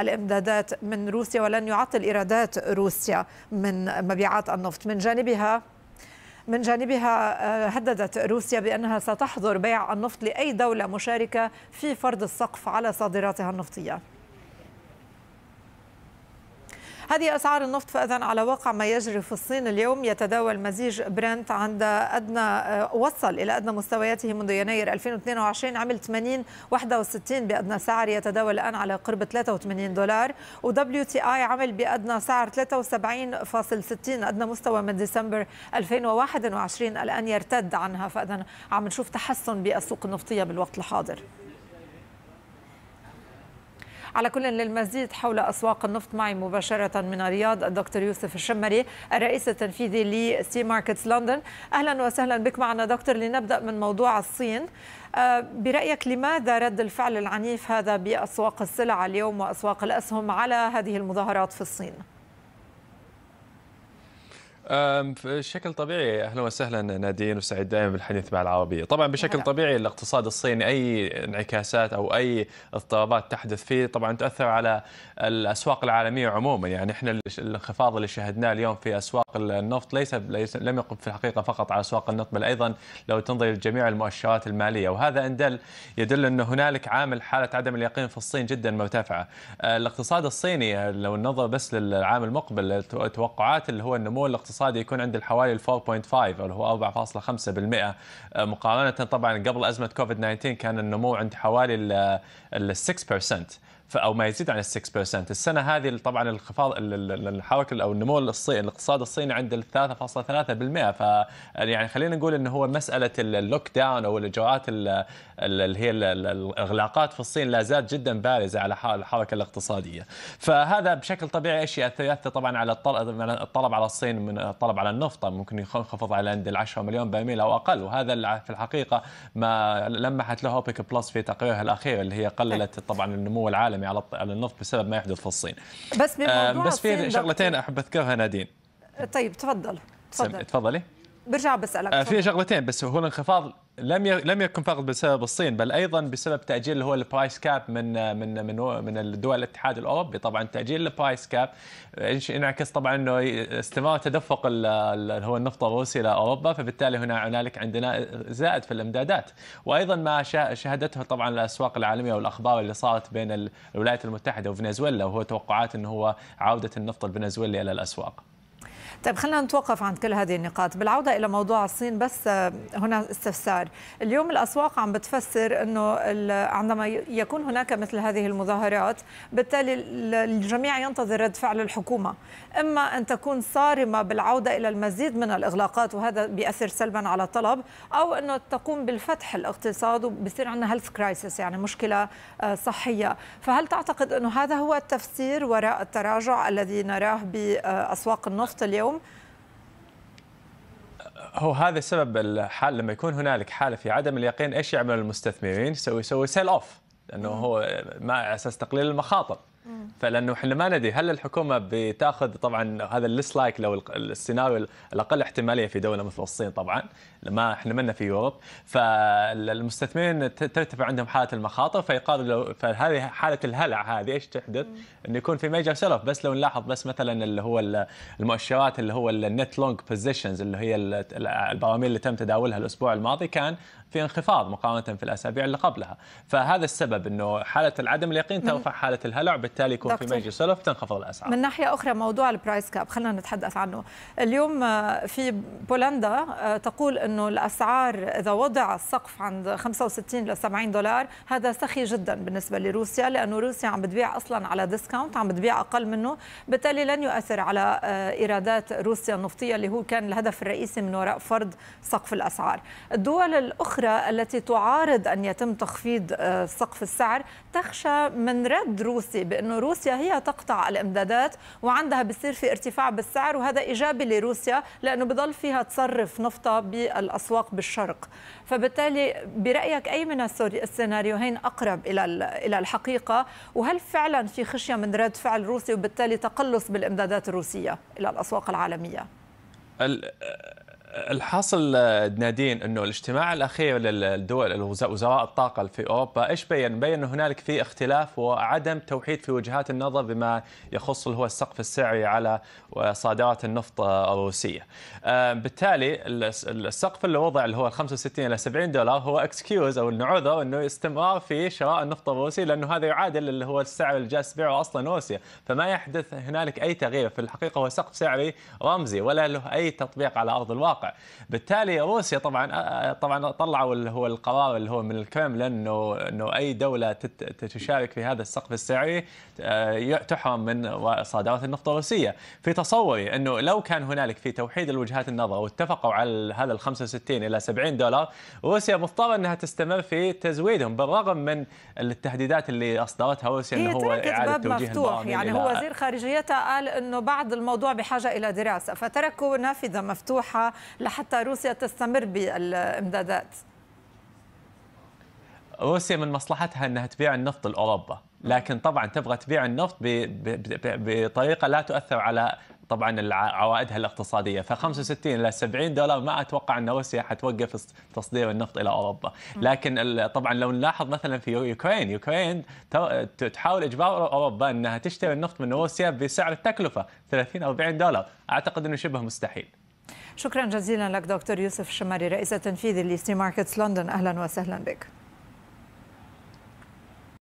الامدادات من روسيا ولن يعطل ايرادات روسيا من مبيعات النفط من جانبها من جانبها آه، هددت روسيا بأنها ستحظر بيع النفط لأي دولة مشاركة في فرض السقف على صادراتها النفطية هذه أسعار النفط فإذا على واقع ما يجري في الصين اليوم يتداول مزيج برنت عند أدنى آه، وصل إلى أدنى مستوياته منذ يناير 2022 عمل 80 61 بأدنى سعر يتداول الآن على قرب 83 دولار و WTI عمل بأدنى سعر 73.60 أدنى مستوى من ديسمبر 2021 الآن يرتد عنها فإذا عم نشوف تحسن بالسوق النفطية بالوقت الحاضر على كل للمزيد حول أسواق النفط معي مباشرة من الرياض الدكتور يوسف الشمري الرئيس التنفيذي لسي ماركتس لندن أهلا وسهلا بك معنا دكتور لنبدأ من موضوع الصين آه، برأيك لماذا رد الفعل العنيف هذا بأسواق السلع اليوم وأسواق الأسهم على هذه المظاهرات في الصين؟ بشكل طبيعي اهلا وسهلا نادين وسعيد دائما بالحديث مع العربيه، طبعا بشكل طبيعي الاقتصاد الصيني اي انعكاسات او اي اضطرابات تحدث فيه طبعا تؤثر على الاسواق العالميه عموما يعني احنا الانخفاض اللي شهدناه اليوم في اسواق النفط ليس, لم يقم في الحقيقه فقط على اسواق النفط بل ايضا لو تنظر لجميع المؤشرات الماليه وهذا ان دل يدل ان هنالك عامل حاله عدم اليقين في الصين جدا مرتفعه. الاقتصاد الصيني لو ننظر بس للعام المقبل التوقعات اللي هو النمو الاقتصادي الاقتصادي يكون عند الحوالي 4.5 اللي هو 4.5% آه، مقارنه طبعا قبل ازمه كوفيد 19 كان النمو عند حوالي ال 6% او ما يزيد عن 6% السنه هذه طبعا الانخفاض الحركه او النمو الصيني الاقتصاد الصيني عند 3.3% ف يعني خلينا نقول انه هو مساله اللوك داون او الاجراءات اللي هي الاغلاقات في الصين لا زالت جدا بارزه على الحركه الاقتصاديه فهذا بشكل طبيعي ايش ياثر طبعا على الطلب على الصين من الطلب على النفط ممكن ينخفض على عند ال 10 مليون برميل او اقل وهذا في الحقيقه ما لمحت له اوبك بلس في تقريرها الاخير اللي هي قللت طبعا النمو العالمي العالمي على على النفط بسبب ما يحدث في الصين بس آه، بس في شغلتين احب اذكرها نادين طيب تفضل تفضل تفضلي برجع بسالك آه، في شغلتين بس هو الانخفاض لم لم يكن فقط بسبب الصين بل ايضا بسبب تاجيل اللي هو البرايس كاب من من من من الدول الاتحاد الاوروبي طبعا تاجيل البرايس كاب انعكس طبعا انه استمرار تدفق اللي هو النفط الروسي الى اوروبا فبالتالي هنا هنالك عندنا زائد في الامدادات وايضا ما شهدته طبعا الاسواق العالميه والاخبار اللي صارت بين الولايات المتحده وفنزويلا وهو توقعات انه هو عوده النفط الفنزويلي الى الاسواق. طيب خلينا نتوقف عند كل هذه النقاط بالعودة إلى موضوع الصين بس آه، هنا استفسار اليوم الأسواق عم بتفسر أنه عندما يكون هناك مثل هذه المظاهرات بالتالي الجميع ينتظر رد فعل الحكومة إما أن تكون صارمة بالعودة إلى المزيد من الإغلاقات وهذا بيأثر سلبا على الطلب أو أنه تقوم بالفتح الاقتصاد وبصير عندنا هيلث كرايسيس يعني مشكلة آه، صحية فهل تعتقد أنه هذا هو التفسير وراء التراجع الذي نراه بأسواق النفط اليوم اليوم؟ هو هذا سبب الحال لما يكون هنالك حاله في عدم اليقين ايش يعمل المستثمرين؟ يسوي يسوي سيل اوف لانه هو ما على اساس تقليل المخاطر فلانه احنا ما ندري هل الحكومه بتاخذ طبعا هذا الليسلايك لو السيناريو الاقل احتماليه في دوله مثل الصين طبعا ما احنا منا في يوروب فالمستثمرين ترتفع عندهم حاله المخاطر فيقال لو فهذه حاله الهلع هذه ايش تحدث؟ انه يكون في ميجر سيلف بس لو نلاحظ بس مثلا اللي هو المؤشرات اللي هو النت لونج بوزيشنز اللي هي البراميل اللي تم تداولها الاسبوع الماضي كان في انخفاض مقارنه في الاسابيع اللي قبلها فهذا السبب انه حاله عدم اليقين ترفع حاله الهلع وبالتالي يكون في مجلس سلف تنخفض الاسعار من ناحيه اخرى موضوع البرايس كاب خلينا نتحدث عنه اليوم آه، في بولندا آه، تقول انه الاسعار اذا وضع السقف عند 65 ل 70 دولار هذا سخي جدا بالنسبه لروسيا لانه روسيا عم بتبيع اصلا على ديسكاونت عم بتبيع اقل منه بالتالي لن يؤثر على آه، ايرادات روسيا النفطيه اللي هو كان الهدف الرئيسي من وراء فرض سقف الاسعار الدول الاخرى التي تعارض ان يتم تخفيض سقف السعر تخشى من رد روسي بانه أنه روسيا هي تقطع الإمدادات وعندها بصير في ارتفاع بالسعر وهذا إيجابي لروسيا لأنه بضل فيها تصرف نفطها بالأسواق بالشرق فبالتالي برأيك أي من السيناريوهين أقرب إلى إلى الحقيقة وهل فعلا في خشية من رد فعل روسي وبالتالي تقلص بالإمدادات الروسية إلى الأسواق العالمية؟ الحاصل آه، نادين انه الاجتماع الاخير للدول وزراء الطاقه في اوروبا ايش بين؟ بين انه هنالك في اختلاف وعدم توحيد في وجهات النظر بما يخص اللي هو السقف السعري على صادرات النفط آه، الروسيه. آه، بالتالي السقف اللي وضع اللي هو 65 الى 70 دولار هو اكسكيوز او انه عذر انه استمرار في شراء النفط الروسي لانه هذا يعادل اللي هو السعر اللي جالس بيعه اصلا روسيا، فما يحدث هنالك اي تغيير في الحقيقه هو سقف سعري رمزي ولا له اي تطبيق على ارض الواقع. بالتالي روسيا طبعا آه، آه، طبعا طلعوا اللي هو القرار اللي هو من الكرملين انه انه اي دوله تشارك في هذا السقف السعري آه، تحرم من صادرات النفط الروسيه في تصوري انه لو كان هنالك في توحيد الوجهات النظر واتفقوا على هذا ال 65 الى 70 دولار روسيا مضطره انها تستمر في تزويدهم بالرغم من التهديدات اللي اصدرتها روسيا انه هو اعاده توجيه مفتوح يعني هو وزير خارجيتها قال انه بعض الموضوع بحاجه الى دراسه فتركوا نافذه مفتوحه لحتى روسيا تستمر بالامدادات روسيا من مصلحتها انها تبيع النفط لاوروبا لكن طبعا تبغى تبيع النفط بطريقه لا تؤثر على طبعا عوائدها الاقتصاديه ف 65 الى 70 دولار ما اتوقع ان روسيا حتوقف تصدير النفط الى اوروبا لكن طبعا لو نلاحظ مثلا في يوكرين يوكرين تحاول اجبار اوروبا انها تشتري النفط من روسيا بسعر التكلفه 30 40 دولار اعتقد انه شبه مستحيل شكرا جزيلا لك دكتور يوسف الشماري رئيس التنفيذي لستي ماركتس لندن أهلا وسهلا بك